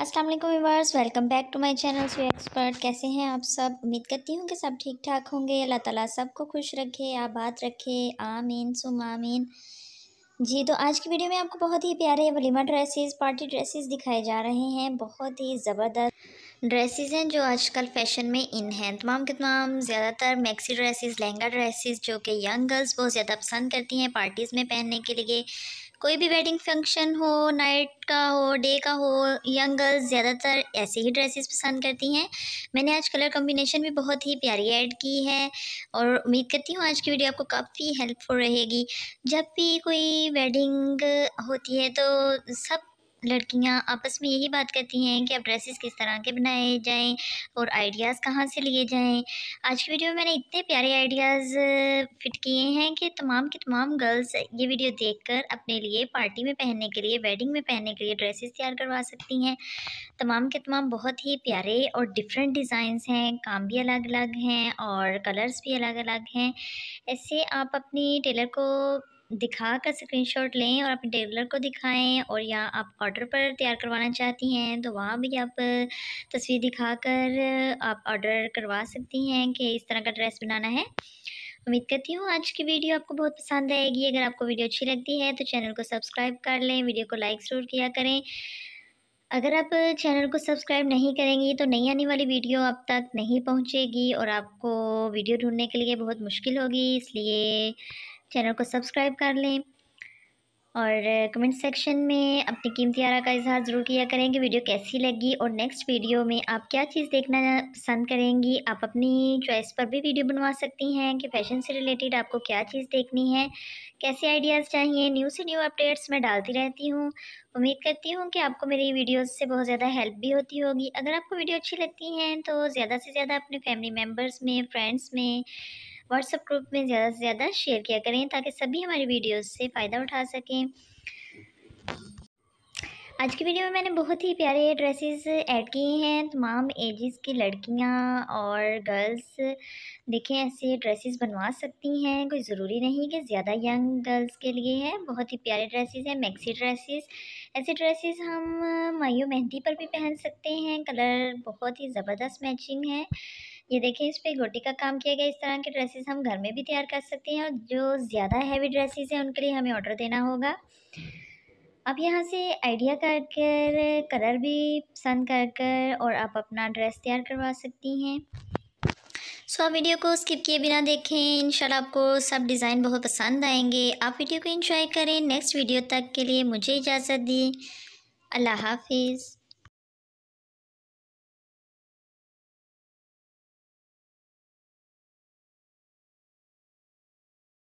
अस्सलाम वालेकुम viewers welcome back to my channel सू एक्सपर्ट कैसे हैं आप सब उम्मीद करती हूँ कि सब ठीक ठाक होंगे अल्लाह ताला सबको खुश रखे आबाद रखे आमीन सुम आमीन जी तो आज की वीडियो में आपको बहुत ही प्यारे वलीमा ड्रेसेस पार्टी ड्रेसेस दिखाए जा रहे हैं बहुत ही ज़बरदस्त ड्रेसेस हैं जो आजकल फैशन में इन हैं तमाम के तमाम ज़्यादातर मैक्सी ड्रेसेस लहंगा ड्रेसेस जो कि यंग गर्ल्स बहुत ज़्यादा पसंद करती हैं पार्टीज़ में पहनने के लिए कोई भी वेडिंग फंक्शन हो नाइट का हो डे का हो यंग गर्ल्स ज़्यादातर ऐसे ही ड्रेसेस पसंद करती हैं मैंने आज कलर कॉम्बिनेशन भी बहुत ही प्यारी ऐड की है और उम्मीद करती हूँ आज की वीडियो आपको काफ़ी हेल्पफुल रहेगी जब भी कोई वेडिंग होती है तो सब लड़कियां आपस में यही बात करती हैं कि अब ड्रेसेस किस तरह के बनाए जाएं और आइडियाज़ कहाँ से लिए जाएं आज की वीडियो में मैंने इतने प्यारे आइडियाज़ फिट किए हैं कि तमाम के तमाम गर्ल्स ये वीडियो देखकर अपने लिए पार्टी में पहनने के लिए वेडिंग में पहनने के लिए ड्रेसेस तैयार करवा सकती हैं तमाम के तमाम बहुत ही प्यारे और डिफरेंट डिज़ाइंस हैं काम भी अलग अलग हैं और कलर्स भी अलग अलग हैं ऐसे आप अपनी टेलर को दिखा कर स्क्रीनशॉट लें और अपने टेलर को दिखाएं और या आप ऑर्डर पर तैयार करवाना चाहती हैं तो वहाँ भी आप तस्वीर दिखाकर आप ऑर्डर करवा सकती हैं कि इस तरह का ड्रेस बनाना है उम्मीद करती हूँ आज की वीडियो आपको बहुत पसंद आएगी अगर आपको वीडियो अच्छी लगती है तो चैनल को सब्सक्राइब कर लें वीडियो को लाइक ज़रूर किया करें अगर आप चैनल को सब्सक्राइब नहीं करेंगी तो नई आने वाली वीडियो आप तक नहीं पहुंचेगी और आपको वीडियो ढूंढने के लिए बहुत मुश्किल होगी इसलिए चैनल को सब्सक्राइब कर लें और कमेंट सेक्शन में अपनी कीमती आरा का इजहार ज़रूर किया करें कि वीडियो कैसी लगी और नेक्स्ट वीडियो में आप क्या चीज़ देखना पसंद करेंगी आप अपनी चॉइस पर भी वीडियो बनवा सकती हैं कि फ़ैशन से रिलेटेड आपको क्या चीज़ देखनी है कैसे आइडियाज़ चाहिए न्यू से न्यू अपडेट्स मैं डालती रहती हूँ उम्मीद करती हूँ कि आपको मेरी वीडियोज़ से बहुत ज़्यादा हेल्प भी होती होगी अगर आपको वीडियो अच्छी लगती हैं तो ज़्यादा से ज़्यादा अपने फैमिली मेम्बर्स में फ्रेंड्स में व्हाट्सएप ग्रुप में ज़्यादा से ज़्यादा शेयर किया करें ताकि सभी हमारी वीडियोस से फ़ायदा उठा सकें आज की वीडियो में मैंने बहुत ही प्यारे ड्रेसेस ऐड किए हैं तमाम एजेस की लड़कियां और गर्ल्स देखें ऐसे ड्रेसेस बनवा सकती हैं कोई ज़रूरी नहीं कि ज़्यादा यंग गर्ल्स के लिए है बहुत ही प्यारे ड्रेसेस हैं मैक्सी ड्रेसेस ऐसे ड्रेसेस हम मायू मेहंदी पर भी पहन सकते हैं कलर बहुत ही ज़बरदस्त मैचिंग है ये देखें इस पर गोटी का काम किया गया इस तरह के ड्रेसेस हम घर में भी तैयार कर सकते हैं और जो ज़्यादा हैवी ड्रेसेस हैं उनके लिए हमें ऑर्डर देना होगा आप यहाँ से आइडिया कर कर कलर भी पसंद कर कर और आप अपना ड्रेस तैयार करवा सकती हैं सो आप वीडियो को स्किप किए बिना देखें इंशाल्लाह आपको सब डिज़ाइन बहुत पसंद आएंगे आप वीडियो को एंजॉय करें नेक्स्ट वीडियो तक के लिए मुझे इजाज़त दी अल्लाह हाफिज़